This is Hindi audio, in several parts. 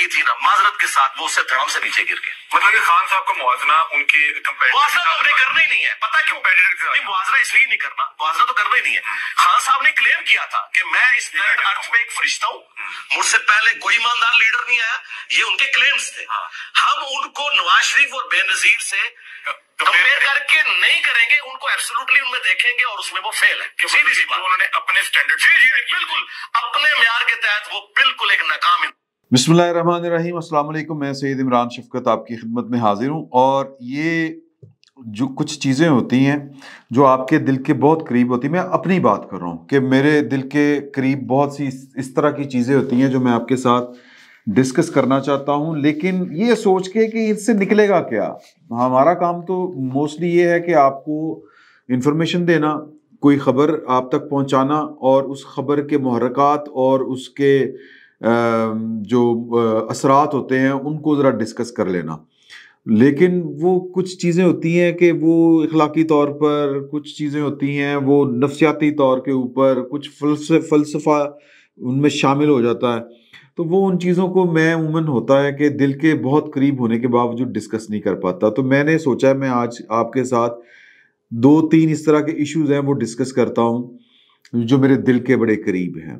की थी ना माजरत के साथ वो उससे धड़ाम से नीचे गिर गए मतलब खान साहब का मुआजना उनके मुआवजा तो करना ही नहीं है पता क्यों नहीं मुआवजा इसलिए नहीं करना मुआवजा तो करना ही नहीं है हम्म। खान साहब ने क्लेम किया था कि मैं इस अर्थ में एक फरिश्ता हूँ हम्म। मुझसे पहले कोई ईमानदार लीडर नहीं आया ये उनके क्लेम्स थे हाँ। हम उनको नवाज शरीफ और बेनजीर से कंपेयर तो तो करके नहीं करेंगे उनको एब्सोल्युटली उनमें देखेंगे और उसमें वो फेल है किसी मतलब भी उन्होंने अपने स्टैंडर्ड जी जी बिल्कुल अपने म्यार के तहत वो बिल्कुल एक नाकाम बिसमीम अल्लाम मैं सैद इमरान शफकत आपकी खिदमत में हाजिर हूँ और ये जो कुछ चीज़ें होती हैं जो आपके दिल के बहुत करीब होती हैं मैं अपनी बात कर रहा हूँ कि मेरे दिल के करीब बहुत सी इस तरह की चीज़ें होती हैं जो मैं आपके साथ डिस्कस करना चाहता हूँ लेकिन ये सोच के कि इससे निकलेगा क्या हमारा काम तो मोस्टली ये है कि आपको इन्फॉर्मेशन देना कोई ख़बर आप तक पहुँचाना और उस खबर के महरक़ात और उसके जो असरात होते हैं उनको ज़रा डिस्कस कर लेना लेकिन वो कुछ चीज़ें होती हैं कि वो इखलाकी तौर पर कुछ चीज़ें होती हैं वो नफसियाती तौर के ऊपर कुछ फलसफा उनमें शामिल हो जाता है तो वो उन चीज़ों को मैं उमन होता है कि दिल के बहुत करीब होने के बावजूद डिस्कस नहीं कर पाता तो मैंने सोचा मैं आज आपके साथ दो तीन इस तरह के इश्यूज़ हैं वो डिस्कस करता हूँ जो मेरे दिल के बड़े करीब हैं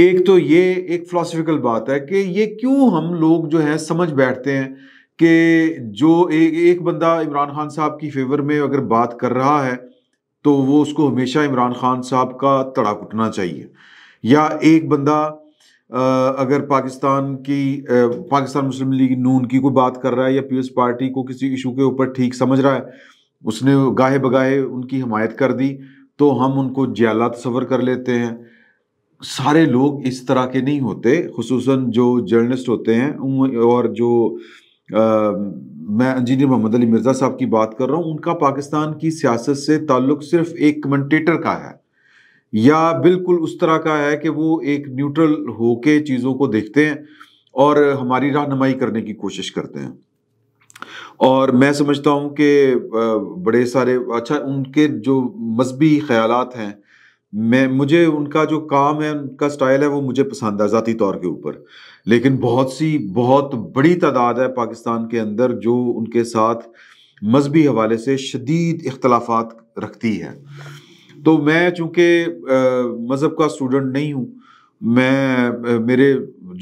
एक तो ये एक फिलोसफिकल बात है कि ये क्यों हम लोग जो है समझ बैठते हैं कि जो एक एक बंदा इमरान खान साहब की फेवर में अगर बात कर रहा है तो वो उसको हमेशा इमरान खान साहब का तड़ा कुटना चाहिए या एक बंदा अगर पाकिस्तान की पाकिस्तान मुस्लिम लीग नून की कोई बात कर रहा है या पीपल्स पार्टी को किसी इशू के ऊपर ठीक समझ रहा है उसने गाहे बगाहे उनकी हमायत कर दी तो हम उनको ज्याला तस्वर कर लेते हैं सारे लोग इस तरह के नहीं होते खसूस जो जर्नलिस्ट होते हैं और जो आ, मैं इंजीनियर मोहम्मद अली मिर्ज़ा साहब की बात कर रहा हूँ उनका पाकिस्तान की सियासत से ताल्लुक सिर्फ एक कमेंटेटर का है या बिल्कुल उस तरह का है कि वो एक न्यूट्रल होके चीज़ों को देखते हैं और हमारी रहनुमाई करने की कोशिश करते हैं और मैं समझता हूँ कि बड़े सारे अच्छा उनके जो मजहबी ख्याल हैं मैं मुझे उनका जो काम है उनका स्टाइल है वो मुझे पसंद है ज़ाती तौर के ऊपर लेकिन बहुत सी बहुत बड़ी तादाद है पाकिस्तान के अंदर जो उनके साथ मजहबी हवाले से शदीद इख्तलाफा रखती है तो मैं चूँकि मज़हब का स्टूडेंट नहीं हूँ मैं मेरे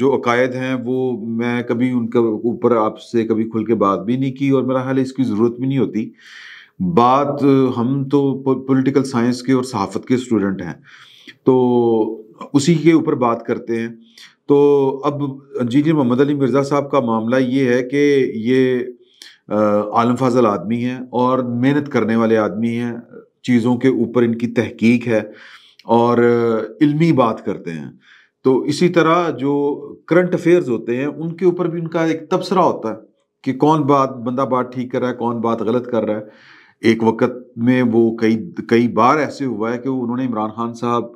जो अकायद हैं वो मैं कभी उनके ऊपर आपसे कभी खुल के बात भी नहीं की और मेरा हाल इसकी ज़रूरत भी नहीं होती बात हम तो पॉलिटिकल साइंस के और सहाफत के स्टूडेंट हैं तो उसी के ऊपर बात करते हैं तो अब इंजीनियर मोहम्मद अली मिर्ज़ा साहब का मामला ये है कि ये आलम फाजल आदमी हैं और मेहनत करने वाले आदमी हैं चीज़ों के ऊपर इनकी तहकीक है और इल्मी बात करते हैं तो इसी तरह जो करंट अफेयर्स होते हैं उनके ऊपर भी उनका एक तबसरा होता है कि कौन बात बंदा बात ठीक कर रहा है कौन बात गलत कर रहा है एक वक्त में वो कई कई बार ऐसे हुआ है कि उन्होंने इमरान खान साहब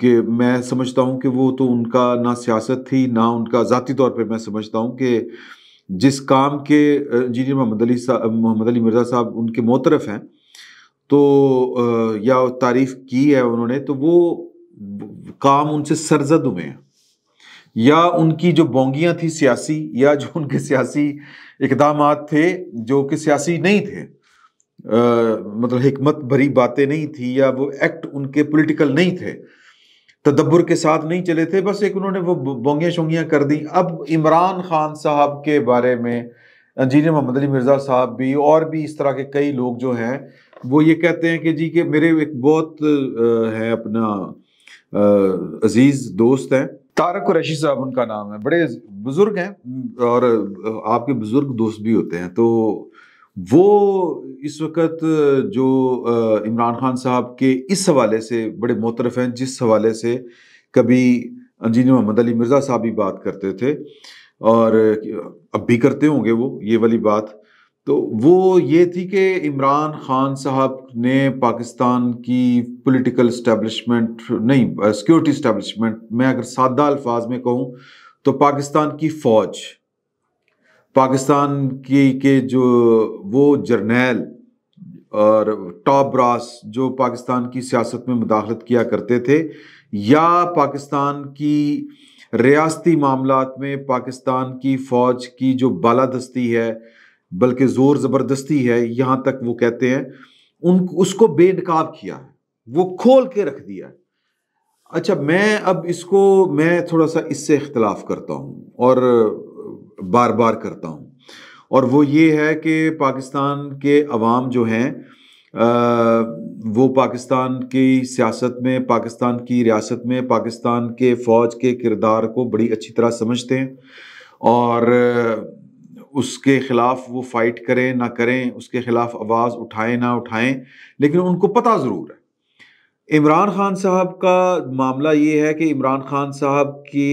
के मैं समझता हूँ कि वो तो उनका ना सियासत थी ना उनका ज़ाती तौर पर मैं समझता हूँ कि जिस काम के इंजीनियर मोहम्मद अली साहब मोहम्मद अली मिर्ज़ा साहब उनके मोतरफ हैं तो या तारीफ की है उन्होंने तो वो काम उनसे सरजद हुए हैं या उनकी जो बोंगियाँ थी सियासी या जो उनके सियासी इकदाम थे जो कि सियासी नहीं थे आ, मतलब हमत भरी बातें नहीं थी या वो एक्ट उनके पॉलिटिकल नहीं थे तदब्बर के साथ नहीं चले थे बस एक उन्होंने वो बोंगियाँ शोंगियाँ कर दी अब इमरान खान साहब के बारे में इंजीनियर मोहम्मद अली मिर्ज़ा साहब भी और भी इस तरह के कई लोग जो हैं वो ये कहते हैं कि जी के मेरे एक बहुत है अपना अजीज़ दोस्त हैं तारक रशी साहब उनका नाम है बड़े बुजुर्ग हैं और आपके बुजुर्ग दोस्त भी होते हैं तो वो इस वक्त जो इमरान खान साहब के इस हवाले से बड़े मोतरफ हैं जिस हवाले से कभी इंजीनियर मोहम्मद अली मिर्ज़ा साहब भी बात करते थे और अब भी करते होंगे वो ये वाली बात तो वो ये थी कि इमरान खान साहब ने पाकिस्तान की पॉलिटिकल इस्टेबलिशमेंट नहीं सिक्योरिटी इस्टेबलिशमेंट मैं अगर सादा अल्फाज में कहूँ तो पाकिस्तान की फ़ौज पाकिस्तान की के जो वो जर्नेल और टॉप ब्रास जो पाकिस्तान की सियासत में मुदाखलत किया करते थे या पाकिस्तान की रियासती मामला में पाकिस्तान की फ़ौज की जो बालादस्ती है बल्कि जोर जबरदस्ती है यहां तक वो कहते हैं उन उसको बेनकाब किया है वो खोल के रख दिया है अच्छा मैं अब इसको मैं थोड़ा सा इससे इख्तलाफ करता हूँ और बार बार करता हूँ और वो ये है कि पाकिस्तान के अवाम जो हैं वो पाकिस्तान की सियासत में पाकिस्तान की रियासत में पाकिस्तान के फ़ौज के किरदार को बड़ी अच्छी तरह समझते हैं और उसके ख़िलाफ़ वो फाइट करें ना करें उसके ख़िलाफ़ आवाज़ उठाएं ना उठाएं लेकिन उनको पता ज़रूर है इमरान खान साहब का मामला ये है कि इमरान खान साहब के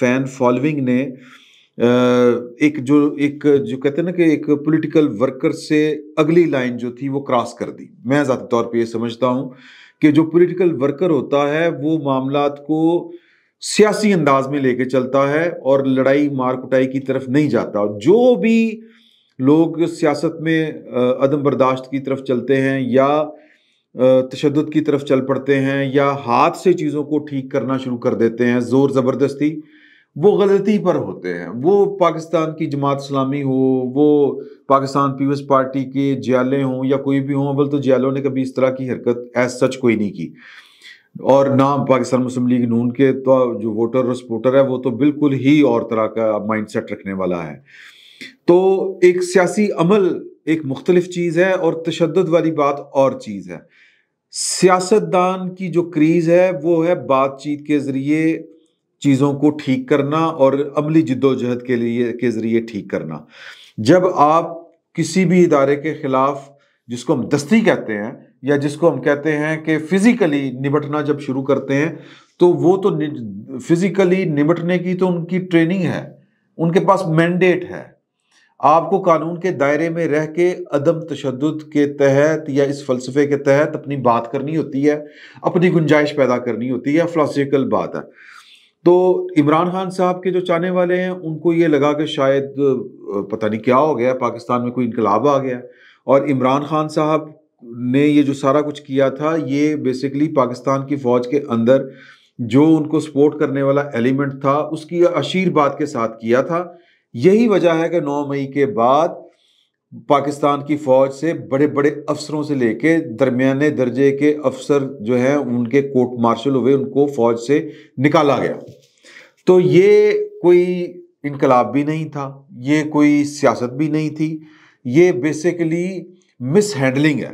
फ़ैन फॉलोइंग ने एक जो एक जो कहते हैं ना कि एक पॉलिटिकल वर्कर से अगली लाइन जो थी वो क्रॉस कर दी मैं ज़्यादा तौर पे ये समझता हूँ कि जो पॉलिटिकल वर्कर होता है वो मामला को सियासी अंदाज में लेके चलता है और लड़ाई मार कुटाई की तरफ नहीं जाता जो भी लोग सियासत में अदम बर्दाश्त की तरफ चलते हैं या तशद की तरफ चल पड़ते हैं या हाथ से चीज़ों को ठीक करना शुरू कर देते हैं ज़ोर ज़बरदस्ती वो गलती पर होते हैं वो पाकिस्तान की जमात इस्लामी हो वो पाकिस्तान पीपल्स पार्टी के जियाले हों या कोई भी हों अवल तो जियालों ने कभी इस तरह की हरकत एज सच कोई नहीं की और ना पाकिस्तान मुस्लिम लीग नून के तो जो वोटर और सपोर्टर है वो तो बिल्कुल ही और तरह का माइंडसेट रखने वाला है तो एक सियासी अमल एक मुख्तलिफ चीज़ है और तशद वाली बात और चीज़ है सियासतदान की जो क्रीज है वो है बातचीत के ज़रिए चीज़ों को ठीक करना और अमली जद्दोजहद के लिए के ज़रिए ठीक करना जब आप किसी भी इदारे के ख़िलाफ़ जिसको हम दस्ती कहते हैं या जिसको हम कहते हैं कि फिजिकली निबटना जब शुरू करते हैं तो वो तो फिजिकली निबटने की तो उनकी ट्रेनिंग है उनके पास मैंडेट है आपको कानून के दायरे में रह के अदम तशद के तहत या इस फलसफे के तहत अपनी बात करनी होती है अपनी गुंजाइश पैदा करनी होती है फलासफिकल बात है तो इमरान खान साहब के जो चाहने वाले हैं उनको ये लगा कि शायद पता नहीं क्या हो गया पाकिस्तान में कोई इनकलाब आ गया और इमरान खान साहब ने ये जो सारा कुछ किया था ये बेसिकली पाकिस्तान की फ़ौज के अंदर जो उनको सपोर्ट करने वाला एलिमेंट था उसकी आशीर्वाद के साथ किया था यही वजह है कि 9 मई के बाद पाकिस्तान की फ़ौज से बड़े बड़े अफसरों से लेके दरमियाने दर्जे के अफसर जो हैं उनके कोर्ट मार्शल हुए उनको फ़ौज से निकाला गया तो ये कोई इनकलाब भी नहीं था ये कोई सियासत भी नहीं थी ये बेसिकली मिस हैंडलिंग है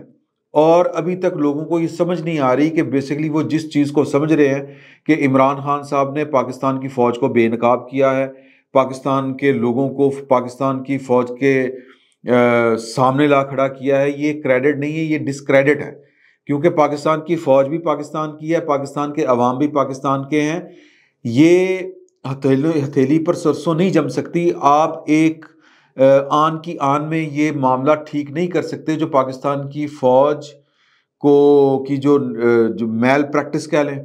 और अभी तक लोगों को ये समझ नहीं आ रही कि बेसिकली वो जिस चीज़ को समझ रहे हैं कि इमरान खान साहब ने पाकिस्तान की फ़ौज को बेनकाब किया है पाकिस्तान के लोगों को पाकिस्तान की फ़ौज के आ, सामने ला खड़ा किया है ये क्रेडिट नहीं है ये डिसक्रेडिट है क्योंकि पाकिस्तान की फ़ौज भी पाकिस्तान की है पाकिस्तान के अवाम भी पाकिस्तान के हैं ये हथेली हथेली पर सरसों नहीं जम सकती आप एक आन की आन में ये मामला ठीक नहीं कर सकते जो पाकिस्तान की फ़ौज को की जो जो मेल प्रैक्टिस कह लें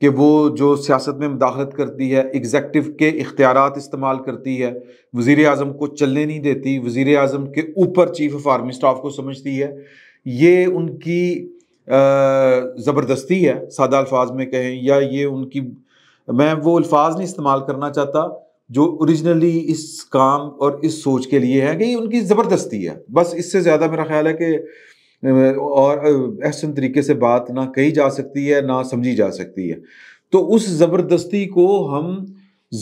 कि वो जो सियासत में मुदाखलत करती है एग्जेक्टिव के इख्तियार इस्तेमाल करती है वज़ी अजम को चलने नहीं देती वज़ी अजम के ऊपर चीफ ऑफ आर्मी स्टाफ को समझती है ये उनकी ज़बरदस्ती है सादा अल्फाज में कहें या ये उनकी मैं वो अल्फाज नहीं इस्तेमाल करना चाहता जो ओरिजिनली इस काम और इस सोच के लिए है कि उनकी ज़बरदस्ती है बस इससे ज़्यादा मेरा ख्याल है कि और एहसन तरीके से बात ना कही जा सकती है ना समझी जा सकती है तो उस ज़बरदस्ती को हम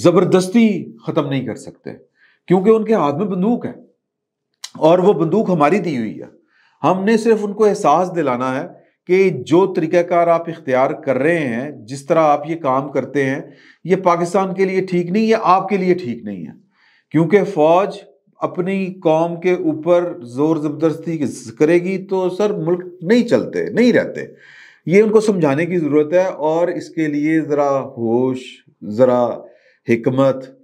ज़बरदस्ती ख़त्म नहीं कर सकते क्योंकि उनके हाथ में बंदूक है और वो बंदूक हमारी दी हुई है हमने सिर्फ उनको एहसास दिलाना है कि जो तरीक़ाकार आप इख्तियार कर रहे हैं जिस तरह आप ये काम करते हैं ये पाकिस्तान के लिए ठीक नहीं है आपके लिए ठीक नहीं है क्योंकि फ़ौज अपनी कौम के ऊपर ज़ोर ज़बरदस्ती करेगी तो सर मुल्क नहीं चलते नहीं रहते ये उनको समझाने की ज़रूरत है और इसके लिए ज़रा होश ज़रा हमत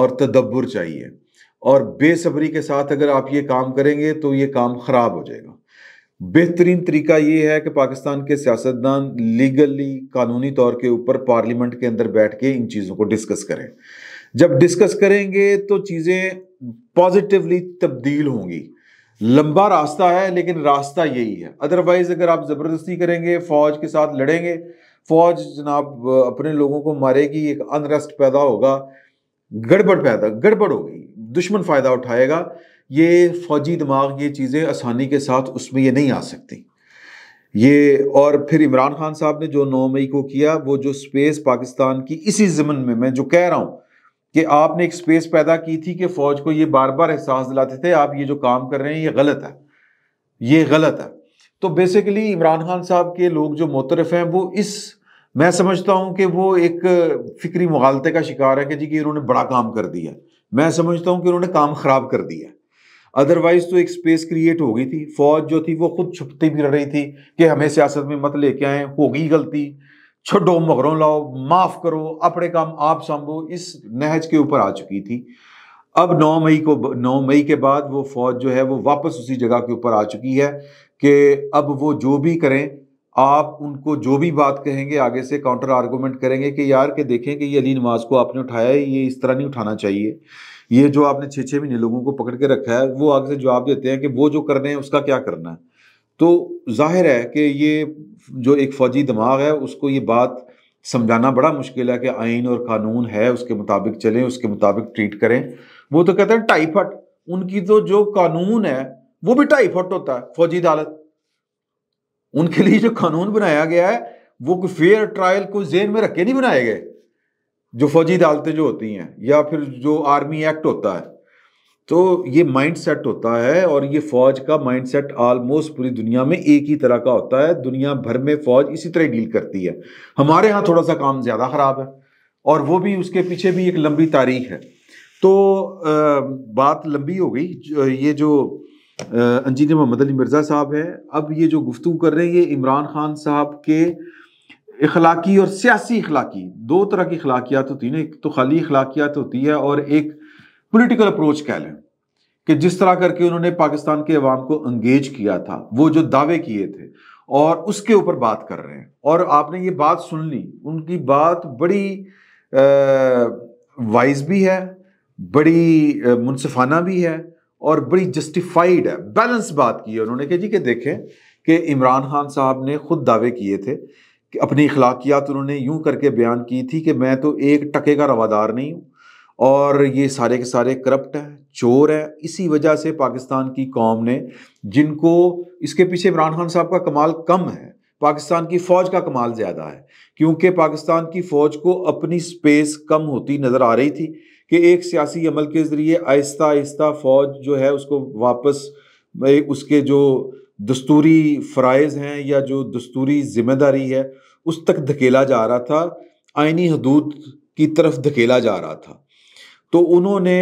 और तदब्बर चाहिए और बेसब्री के साथ अगर आप ये काम करेंगे तो ये काम ख़राब हो जाएगा बेहतरीन तरीका ये है कि पाकिस्तान के सियासतदान लीगली कानूनी तौर के ऊपर पार्लियामेंट के अंदर बैठ के इन चीज़ों को डिस्कस करें जब डिस्कस करेंगे तो चीज़ें पॉजिटिवली तब्दील होंगी लंबा रास्ता है लेकिन रास्ता यही है अदरवाइज अगर आप ज़बरदस्ती करेंगे फ़ौज के साथ लड़ेंगे फ़ौज जनाब अपने लोगों को मारेगी एक अनरेस्ट पैदा होगा गड़बड़ पैदा गड़बड़ होगी दुश्मन फ़ायदा उठाएगा ये फौजी दिमाग ये चीज़ें आसानी के साथ उसमें ये नहीं आ सकती ये और फिर इमरान खान साहब ने जो नौ मई को किया वो जो स्पेस पाकिस्तान की इसी ज़मन में मैं जो कह रहा हूँ कि आपने एक स्पेस पैदा की थी कि फ़ौज को ये बार बार एहसास दिलाते थे आप ये जो काम कर रहे हैं ये गलत है ये गलत है तो बेसिकली इमरान खान साहब के लोग जो मोतरफ हैं वो इस मैं समझता हूँ कि वो एक फ़िक्री मुगालते का शिकार है कि जी कि इन्होंने बड़ा काम कर दिया मैं समझता हूँ कि उन्होंने काम ख़राब कर दिया अदरवाइज तो एक स्पेस क्रिएट हो गई थी फौज जो थी वो खुद छुपती फिर रही थी कि हमें सियासत में मत लेके आए होगी गलती छोड़ो मगरों लाओ माफ करो अपने काम आप संभो इस नहज के ऊपर आ चुकी थी अब 9 मई को 9 मई के बाद वो फौज जो है वो वापस उसी जगह के ऊपर आ चुकी है कि अब वो जो भी करें आप उनको जो भी बात कहेंगे आगे से काउंटर आर्गूमेंट करेंगे कि यार के देखें कि ये अली नवाज को आपने उठाया है ये इस तरह नहीं उठाना चाहिए ये जो आपने छः छः महीने लोगों को पकड़ के रखा है वो आगे से जवाब देते हैं कि वो जो कर रहे हैं उसका क्या करना है तो जाहिर है कि ये जो एक फौजी दिमाग है उसको ये बात समझाना बड़ा मुश्किल है कि आइन और कानून है उसके मुताबिक चलें उसके मुताबिक ट्रीट करें वो तो कहते हैं ढाई फट उनकी तो जो कानून है वो भी ढाई फट होता है फौजी अदालत उनके लिए जो कानून बनाया गया है वो कोई फेयर ट्रायल को जेन में रख के नहीं बनाए गए जो फौजी अदालतें जो होती हैं या फिर जो आर्मी एक्ट होता है तो ये माइंड सेट होता है और ये फौज का माइंड सेट आलमोस्ट पूरी दुनिया में एक ही तरह का होता है दुनिया भर में फौज इसी तरह डील करती है हमारे यहाँ थोड़ा सा काम ज़्यादा ख़राब है और वो भी उसके पीछे भी एक लंबी तारीख है तो आ, बात लंबी हो गई ये जो इंजीनियर मोहम्मद अली मिर्ज़ा साहब हैं अब ये जो गुफ्तु कर रहे हैं ये इमरान खान साहब के इखलाकी और सियासी इखलाकी दो तरह की अखलाकियात होती है ना एक तो खाली अखलाकियात होती है और एक पोलिटिकल अप्रोच कह लें कि जिस तरह करके उन्होंने पाकिस्तान के अवाम को अंगेज किया था वो जो दावे किए थे और उसके ऊपर बात कर रहे हैं और आपने ये बात सुन ली उनकी बात बड़ी वाइज भी है बड़ी मुनसफाना भी है और बड़ी जस्टिफाइड है बैलेंस बात की है उन्होंने कहा जी कि देखें कि इमरान खान साहब ने खुद दावे किए थे अपनी अखलाकियात उन्होंने यूं करके बयान की थी कि मैं तो एक टके का रवादार नहीं हूँ और ये सारे के सारे करप्ट हैं चोर हैं इसी वजह से पाकिस्तान की कौम ने जिनको इसके पीछे इमरान खान साहब का कमाल कम है पाकिस्तान की फ़ौज का कमाल ज़्यादा है क्योंकि पाकिस्तान की फ़ौज को अपनी स्पेस कम होती नज़र आ रही थी कि एक सियासी अमल के ज़रिए आहिस्ता आहिस्ता फ़ौज जो है उसको वापस उसके जो दस्तूरी फ़राइज़ हैं या जो दस्तूरी ज़िम्मेदारी है उस तक धकेला जा रहा था आइनी हदूद की तरफ धकेला जा रहा था तो उन्होंने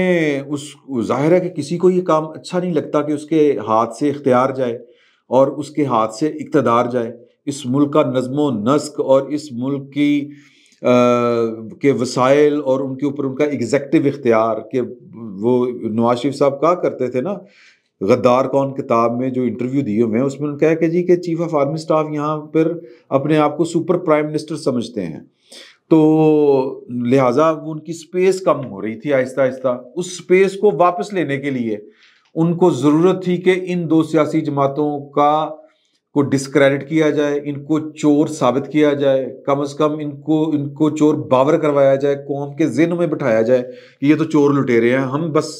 उस जाहिर है कि किसी को ये काम अच्छा नहीं लगता कि उसके हाथ से इख्तियार जाए और उसके हाथ से इकतदार जाए इस मुल्क का नज़म नस्क और इस मुल्क की आ, के वसाइल और उनके ऊपर उनका एग्जेक्टिव इख्तियार के वो नवाज शरीफ साहब कहा करते थे ना गद्दार कौन किताब में जो इंटरव्यू दिए हुए हैं उसमें उन्होंने कहा कि जी के चीफ ऑफ आर्मी स्टाफ यहाँ पर अपने आप को सुपर प्राइम मिनिस्टर समझते हैं तो लिहाजा उनकी स्पेस कम हो रही थी आहिस्ता आहिस्ता उस स्पेस को वापस लेने के लिए उनको ज़रूरत थी कि इन दो सियासी जमातों का को डिसक्रेडिट किया जाए इनको चोर साबित किया जाए कम से कम इनको इनको चोर बावर करवाया जाए कौम के जिन में बिठाया जाए कि ये तो चोर लुटेरे हैं हम बस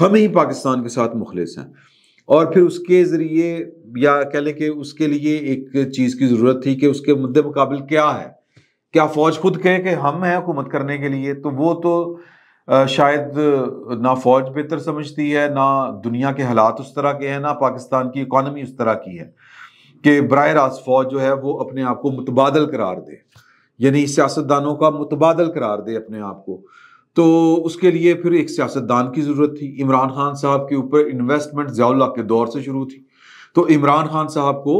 हम ही पाकिस्तान के साथ मुखलिस हैं और फिर उसके ज़रिए या कह लें कि उसके लिए एक चीज़ की ज़रूरत थी कि उसके मुद्दे मुकाबल क्या है क्या फ़ौज खुद कहे कि हम हैं हुकूमत करने के लिए तो वो तो शायद ना फ़ौज बेहतर समझती है ना दुनिया के हालात उस तरह के हैं ना पाकिस्तान की इकानमी उस तरह की है कि बर रास्त फ़ौज जो है वो अपने आप को मुतबादल करार दे यानी सियासतदानों का मुतबादल करार दे अपने आप को तो उसके लिए फिर एक सियासतदान की ज़रूरत थी इमरान खान साहब के ऊपर इन्वेस्टमेंट जयाल्ला के दौर से शुरू थी तो इमरान खान साहब को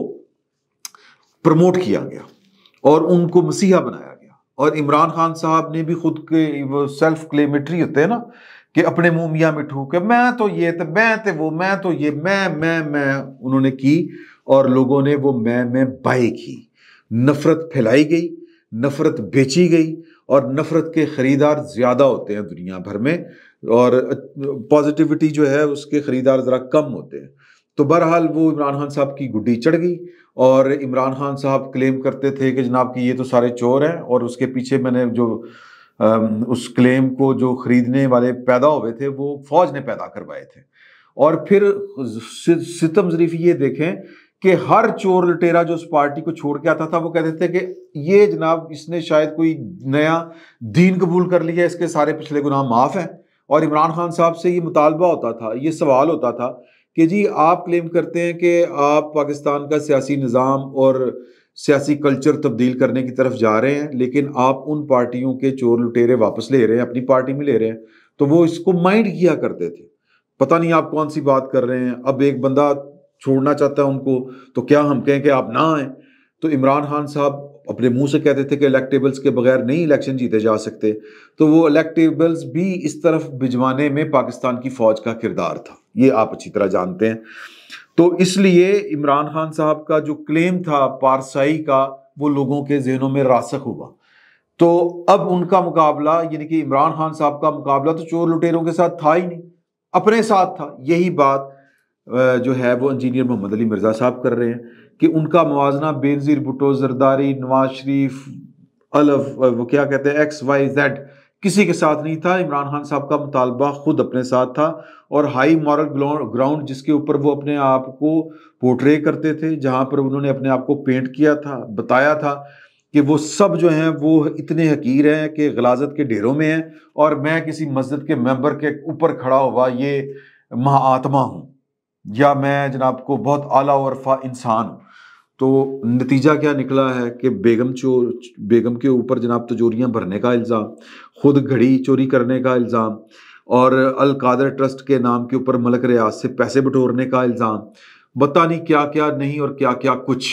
प्रमोट किया गया और उनको मसीहा बनाया गया और इमरान खान साहब ने भी खुद के वो सेल्फ क्लेमेट्री होते हैं ना कि अपने मुंह मियाँ मिठू के मैं तो ये तो मैं तो वो मैं तो ये मैं मैं मैं उन्होंने की और लोगों ने वो मैं मैं बाई की नफ़रत फैलाई गई नफ़रत बेची गई और नफ़रत के ख़रीदार ज़्यादा होते हैं दुनिया भर में और पॉजिटिविटी जो है उसके ख़रीदार ज़रा कम होते हैं तो बहरहाल वो इमरान खान साहब की गुड्डी चढ़ गई और इमरान खान साहब क्लेम करते थे कि जनाब कि ये तो सारे चोर हैं और उसके पीछे मैंने जो उस क्लेम को जो ख़रीदने वाले पैदा हुए थे वो फौज ने पैदा करवाए थे और फिर सितम जरीफ ये देखें कि हर चोर लुटेरा जो उस पार्टी को छोड़ के आता था वो कहते थे कि ये जनाब इसने शायद कोई नया दीन कबूल कर लिया इसके सारे पिछले गुनाह माफ़ हैं और इमरान खान साहब से ये मुतालबा होता था ये सवाल होता था कि जी आप क्लेम करते हैं कि आप पाकिस्तान का सियासी निज़ाम और सियासी कल्चर तब्दील करने की तरफ जा रहे हैं लेकिन आप उन पार्टियों के चोर लुटेरे वापस ले रहे हैं अपनी पार्टी में ले रहे हैं तो वो इसको माइंड किया करते थे पता नहीं आप कौन सी बात कर रहे हैं अब एक बंदा छोड़ना चाहता है उनको तो क्या हम कहें कि आप ना आए तो इमरान खान साहब अपने मुंह से कहते थे कि इलेक्टेबल्स के बगैर नहीं इलेक्शन जीते जा सकते तो वो इलेक्टेबल्स भी इस तरफ भिजवाने में पाकिस्तान की फ़ौज का किरदार था ये आप अच्छी तरह जानते हैं तो इसलिए इमरान खान साहब का जो क्लेम था पारसाई का वो लोगों के जहनों में रासक हुआ तो अब उनका मुकाबला यानी कि इमरान खान साहब का मुकाबला तो चोर लुटेरों के साथ था ही नहीं अपने साथ था यही बात जो है वो इंजीनियर मोहम्मद अली मिर्ज़ा साहब कर रहे हैं कि उनका मुजना बेनज़ीर भुटो जरदारी नवाज शरीफ अलफ वो क्या कहते हैं एक्स वाई जेड किसी के साथ नहीं था इमरान खान साहब का मुतालबा खुद अपने साथ था और हाई मॉरल ग्राउंड जिसके ऊपर वो अपने आप को पोर्ट्रे करते थे जहाँ पर उन्होंने अपने आप को पेंट किया था बताया था कि वो सब जो हैं वो इतने हकीर हैं कि गलाजत के ढेरों में हैं और मैं किसी मस्जिद के मेंबर के ऊपर खड़ा हुआ ये महाआत्मा हूँ या मैं जनाब को बहुत आला औरफा इंसान हूँ तो नतीजा क्या निकला है कि बेगम चोर बेगम के ऊपर जनाब तजोरियाँ भरने का इल्ज़ाम ख़ुद घड़ी चोरी करने का इल्ज़ाम और अलकादर ट्रस्ट के नाम के ऊपर मलक रियाज से पैसे बटोरने का इल्ज़ाम बता नहीं क्या क्या नहीं और क्या क्या कुछ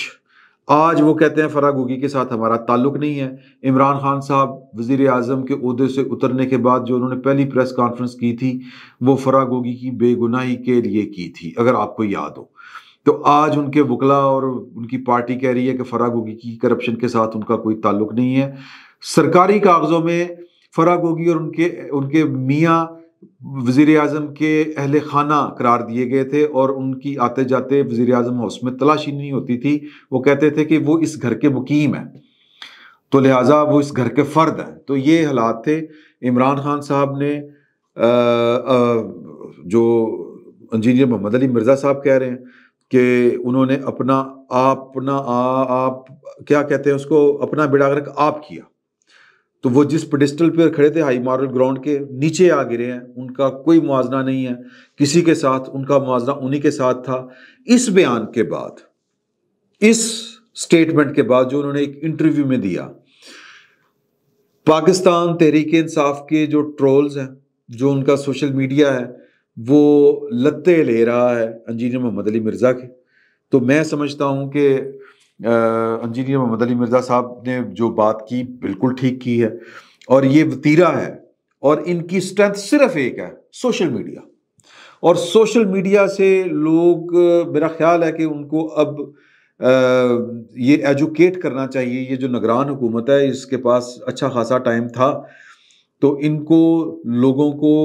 आज वो कहते हैं फरा गोगी के साथ हमारा ताल्लुक नहीं है इमरान खान साहब वजीर अजम के अहदे से उतरने के बाद जो उन्होंने पहली प्रेस कॉन्फ्रेंस की थी वो फराग गोगी की बेगुनाही के लिए की थी अगर आपको याद हो तो आज उनके वकला और उनकी पार्टी कह रही है कि फरा गोगी की करप्शन के साथ उनका कोई ताल्लुक नहीं है सरकारी कागजों में फरा गोगी और उनके उनके मियाँ वजीर अजम के अहल खाना करार दिए गए थे और उनकी आते जाते वजीर अजम हाउस में तलाशी नहीं होती थी वो कहते थे कि वो इस घर के मुकीम हैं तो लिहाजा वो इस घर के फ़र्द हैं तो ये हालात थे इमरान खान साहब ने आ, आ, जो इंजीनियर मोहम्मद अली मिर्ज़ा साहब कह रहे हैं कि उन्होंने अपना अपना आप क्या कहते हैं उसको अपना बिड़ा करके आप किया तो वो जिस पेडिस्टल पर खड़े थे हाई मॉरल ग्राउंड के नीचे आ गिरे हैं उनका कोई मुआवजा नहीं है किसी के साथ उनका मुआवजा उन्हीं के साथ था इस बयान के बाद इस स्टेटमेंट के बाद जो उन्होंने एक इंटरव्यू में दिया पाकिस्तान तहरीक इंसाफ के जो ट्रोल्स हैं जो उनका सोशल मीडिया है वो लत्ते ले रहा है इंजीनियर मोहम्मद अली मिर्ज़ा के तो मैं समझता हूं कि इंजीनियर मोहम्मद अली मिर्ज़ा साहब ने जो बात की बिल्कुल ठीक की है और ये वतीरा है और इनकी स्ट्रेंथ सिर्फ एक है सोशल मीडिया और सोशल मीडिया से लोग मेरा ख्याल है कि उनको अब आ, ये एजुकेट करना चाहिए ये जो नगरान हुकूमत है इसके पास अच्छा खासा टाइम था तो इनको लोगों को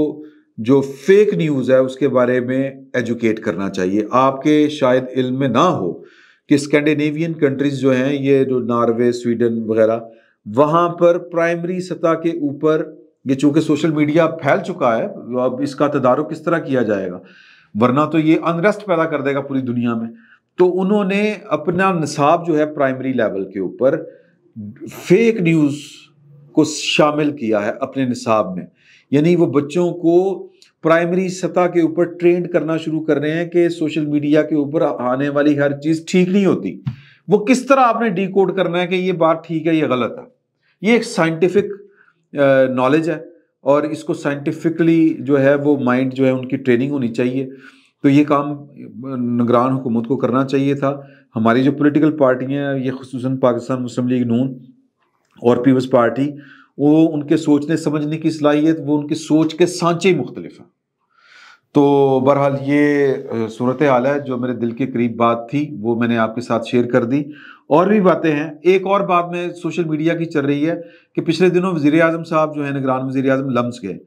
जो फेक न्यूज़ है उसके बारे में एजुकेट करना चाहिए आपके शायद इल्म में ना हो कि स्कैंडिनेवियन कंट्रीज़ जो हैं ये जो नॉर्वे स्वीडन वगैरह वहाँ पर प्राइमरी सतह के ऊपर ये चूंकि सोशल मीडिया फैल चुका है अब इसका तदारक किस तरह किया जाएगा वरना तो ये अनरेस्ट पैदा कर देगा पूरी दुनिया में तो उन्होंने अपना निसाब जो है प्राइमरी लेवल के ऊपर फेक न्यूज़ को शामिल किया है अपने निसाब में यानी वो बच्चों को प्राइमरी सतह के ऊपर ट्रेंड करना शुरू कर रहे हैं कि सोशल मीडिया के ऊपर आने वाली हर चीज़ ठीक नहीं होती वो किस तरह आपने डी करना है कि ये बात ठीक है या गलत है ये एक साइंटिफिक नॉलेज है और इसको साइंटिफिकली जो है वो माइंड जो है उनकी ट्रेनिंग होनी चाहिए तो ये काम निगरान हुकूमत को करना चाहिए था हमारी जो पोलिटिकल पार्टियाँ ये खसूस पाकिस्तान मुस्लिम लीग नून और पीपल्स पार्टी वो उनके सोचने समझने की सलाहियत वो उनकी सोच के सांचे मुख्तलिफ हैं तो बहरहाल ये सूरत हाल है जो मेरे दिल के करीब बात थी वो मैंने आपके साथ शेयर कर दी और भी बातें हैं एक और बात में सोशल मीडिया की चल रही है कि पिछले दिनों वज़ी अजम साहब जो है निगरान वज़ी अजम लम्स गए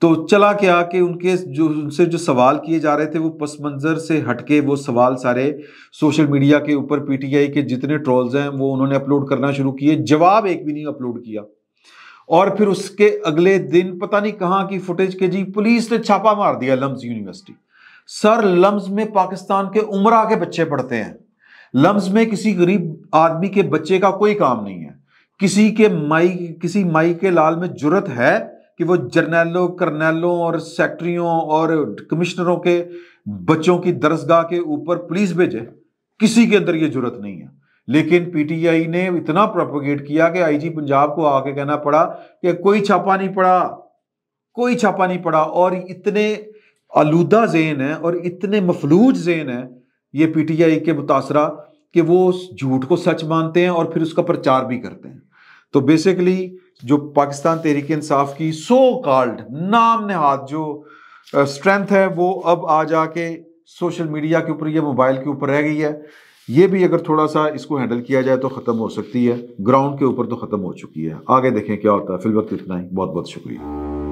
तो चला क्या कि उनके जो उनसे जो सवाल किए जा रहे थे वो पस मंज़र से हटके वो सवाल सारे सोशल मीडिया के ऊपर पीटीआई के जितने ट्रोल्स हैं वो उन्होंने अपलोड करना शुरू किए जवाब एक भी नहीं अपलोड किया और फिर उसके अगले दिन पता नहीं कहां की फुटेज के जी पुलिस ने छापा मार दिया लम्स यूनिवर्सिटी सर लम्स में पाकिस्तान के उमरा के बच्चे पढ़ते हैं लम्स में किसी गरीब आदमी के बच्चे का कोई काम नहीं है किसी के माई किसी माई के लाल में जरूरत है कि वो जर्नैलों करनैलों और सेक्ट्रियों और कमिश्नरों के बच्चों की दरसगाह के ऊपर पुलिस भेजे किसी के अंदर ये जरूरत नहीं है लेकिन पीटीआई ने इतना प्रोपोगेट किया कि आईजी पंजाब को आके कहना पड़ा कि कोई छापा नहीं पड़ा कोई छापा नहीं पड़ा और इतने आलूदा जेन है और इतने मफलूज जेन है ये पीटीआई के मुतासरा कि वो झूठ को सच मानते हैं और फिर उसका प्रचार भी करते हैं तो बेसिकली जो पाकिस्तान तहरीक इंसाफ की सो कॉल्ड नाम नहाद जो स्ट्रेंथ है वो अब आ जाके सोशल मीडिया के ऊपर या मोबाइल के ऊपर रह गई है ये भी अगर थोड़ा सा इसको हैंडल किया जाए तो ख़त्म हो सकती है ग्राउंड के ऊपर तो ख़त्म हो चुकी है आगे देखें क्या होता है वक्त इतना ही बहुत बहुत शुक्रिया